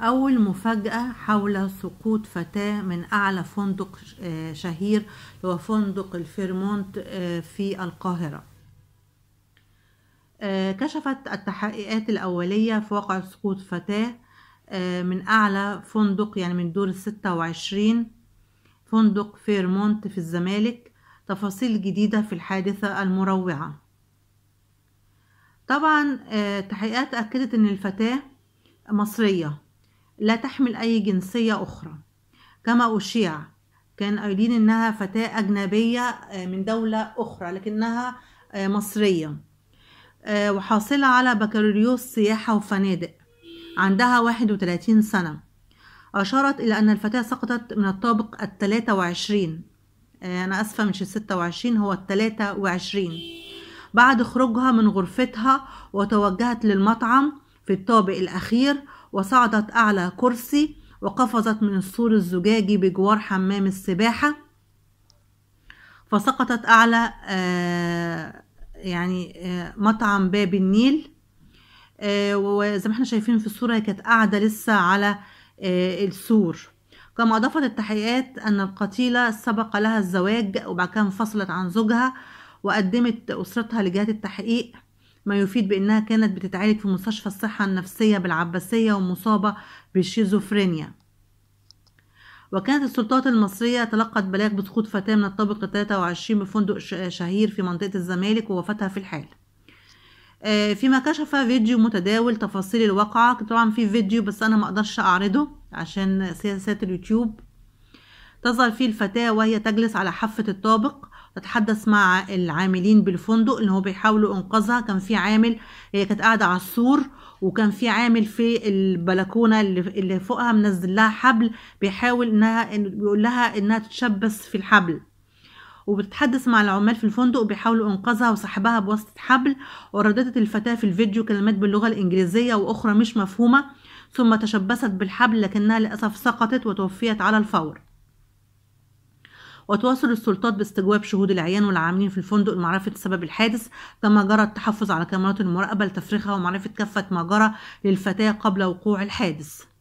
أول مفاجأة حول سقوط فتاة من أعلى فندق آه، شهير هو فندق الفيرمونت آه، في القاهرة آه، كشفت التحقيقات الأولية في وقع سقوط فتاة من أعلى فندق يعني من دور الستة وعشرين فندق فيرمونت في الزمالك تفاصيل جديدة في الحادثة المروعة طبعا تحقيقات أكدت أن الفتاة مصرية لا تحمل أي جنسية أخرى كما أشيع كان قايلين إنها فتاة أجنبية آه، من دولة أخرى لكنها آه، مصرية آه، وحاصلة على بكالوريوس سياحة وفنادق عندها 31 سنة أشارت إلى أن الفتاة سقطت من الطابق الثلاثة وعشرين أنا أسفة مش الستة وعشرين هو الثلاثة وعشرين بعد خروجها من غرفتها وتوجهت للمطعم في الطابق الأخير وصعدت أعلى كرسي وقفزت من السور الزجاجي بجوار حمام السباحة فسقطت أعلى آه، يعني آه، مطعم باب النيل آه، وزي ما احنا شايفين في الصورة كانت قاعدة لسه على السور كما أضافت التحقيقات أن القتيلة سبق لها الزواج وبعد كده انفصلت عن زوجها وقدمت أسرتها لجهات التحقيق ما يفيد بأنها كانت بتتعالج في مستشفى الصحة النفسية بالعباسية ومصابة بالشيزوفرينيا وكانت السلطات المصرية تلقت بلاغ بسقوط فتاة من الطابق 23 بفندق شهير في منطقة الزمالك ووفاتها في الحال آه، فيما كشف فيديو متداول تفاصيل الواقعة طبعا في فيديو بس أنا ما أقدرش أعرضه عشان سياسات اليوتيوب تظهر فيه الفتاة وهي تجلس على حافة الطابق تتحدث مع العاملين بالفندق اللي هو بيحاولوا انقاذها كان في عامل هي كانت قاعده على السور وكان في عامل في البلكونه اللي فوقها منزل لها حبل بيحاول انها بيقول لها انها تتشبث في الحبل وبتتحدث مع العمال في الفندق وبيحاولوا انقاذها وصاحبها بواسطه حبل ورددت الفتاه في الفيديو كلمات باللغه الانجليزيه واخرى مش مفهومه ثم تشبثت بالحبل لكنها للاسف سقطت وتوفيت على الفور وتواصل السلطات باستجواب شهود العيان والعاملين في الفندق لمعرفة سبب الحادث كما جرى التحفظ على كاميرات المراقبة لتفريغها ومعرفة كافة ما جرى للفتاة قبل وقوع الحادث